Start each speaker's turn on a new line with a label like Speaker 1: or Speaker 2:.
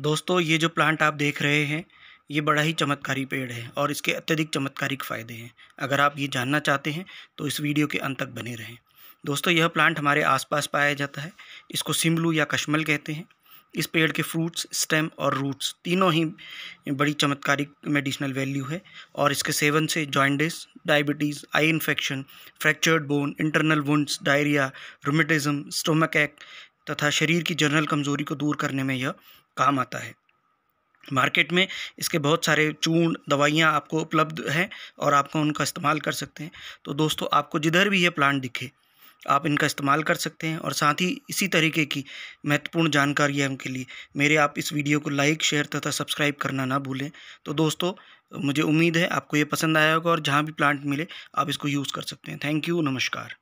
Speaker 1: दोस्तों ये जो प्लांट आप देख रहे हैं ये बड़ा ही चमत्कारी पेड़ है और इसके अत्यधिक चमत्कारिक फ़ायदे हैं अगर आप ये जानना चाहते हैं तो इस वीडियो के अंत तक बने रहें दोस्तों यह प्लांट हमारे आसपास पाया जाता है इसको सिमलू या कश्मल कहते हैं इस पेड़ के फ्रूट्स स्टेम और रूट्स तीनों ही बड़ी चमत्कारिक मेडिसिनल वैल्यू है और इसके सेवन से jaundice diabetes eye infection fractured bone internal wounds diarrhoea rheumatism stomach एक्ट तथा शरीर की जनरल कमजोरी को दूर करने में यह काम आता है मार्केट में इसके बहुत सारे चूर्ण दवाइयाँ आपको उपलब्ध हैं और आपको उनका इस्तेमाल कर सकते हैं तो दोस्तों आपको जिधर भी ये प्लांट दिखे आप इनका इस्तेमाल कर सकते हैं और साथ ही इसी तरीके की महत्वपूर्ण जानकारी है उनके लिए मेरे आप इस वीडियो को लाइक शेयर तथा सब्सक्राइब करना ना भूलें तो दोस्तों मुझे उम्मीद है आपको ये पसंद आया होगा और जहाँ भी प्लांट मिले आप इसको यूज़ कर सकते हैं थैंक यू नमस्कार